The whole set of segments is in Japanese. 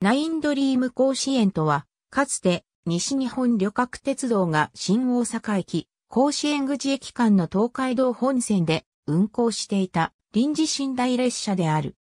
ナインドリーム甲子園とは、かつて西日本旅客鉄道が新大阪駅、甲子園口駅間の東海道本線で運行していた臨時寝台列車である。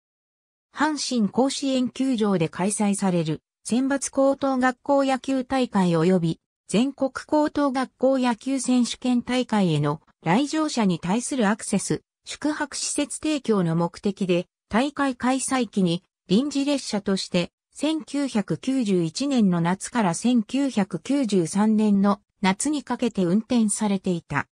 阪神甲子園球場で開催される選抜高等学校野球大会及び全国高等学校野球選手権大会への来場者に対するアクセス、宿泊施設提供の目的で大会開催期に臨時列車として1991年の夏から1993年の夏にかけて運転されていた。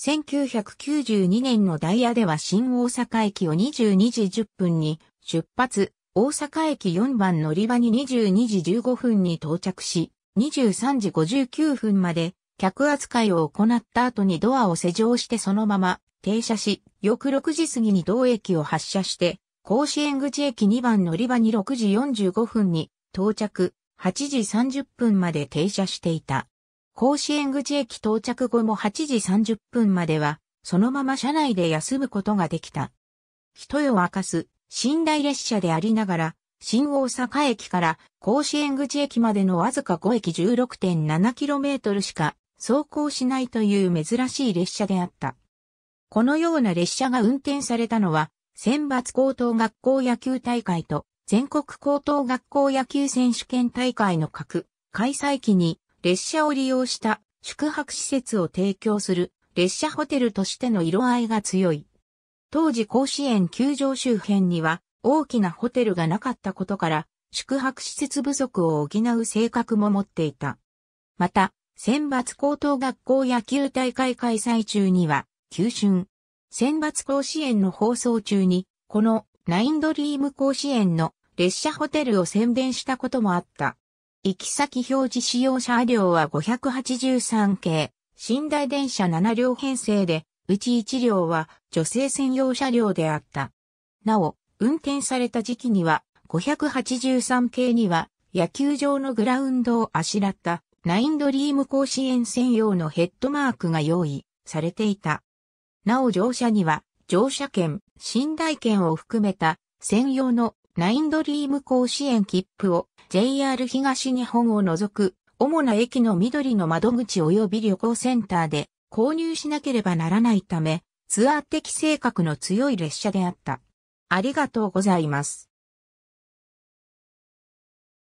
1992年のダイヤでは新大阪駅を22時10分に出発、大阪駅4番乗り場に22時15分に到着し、23時59分まで客扱いを行った後にドアを施錠してそのまま停車し、翌6時過ぎに同駅を発車して甲子園口駅2番乗り場に6時45分に到着、8時30分まで停車していた。甲子園口駅到着後も8時30分までは、そのまま車内で休むことができた。人よ明かす、寝台列車でありながら、新大阪駅から甲子園口駅までのわずか5駅 16.7km しか走行しないという珍しい列車であった。このような列車が運転されたのは選抜高等学校野球大会と全国高等学校野球選手権大会の各開催期に列車を利用した宿泊施設を提供する列車ホテルとしての色合いが強い。当時甲子園球場周辺には大きなホテルがなかったことから宿泊施設不足を補う性格も持っていた。また、選抜高等学校野球大会開催中には、急春、選抜甲子園の放送中に、このナインドリーム甲子園の列車ホテルを宣伝したこともあった。行き先表示使用車両は583系、寝台電車7両編成で、うち1両は女性専用車両であった。なお、運転された時期には、583系には野球場のグラウンドをあしらったナインドリーム甲子園専用のヘッドマークが用意されていた。なお乗車には、乗車券、寝台券を含めた専用のナインドリーム甲子園切符を JR 東日本を除く主な駅の緑の窓口及び旅行センターで購入しなければならないため、ツアー的性格の強い列車であった。ありがとうございます。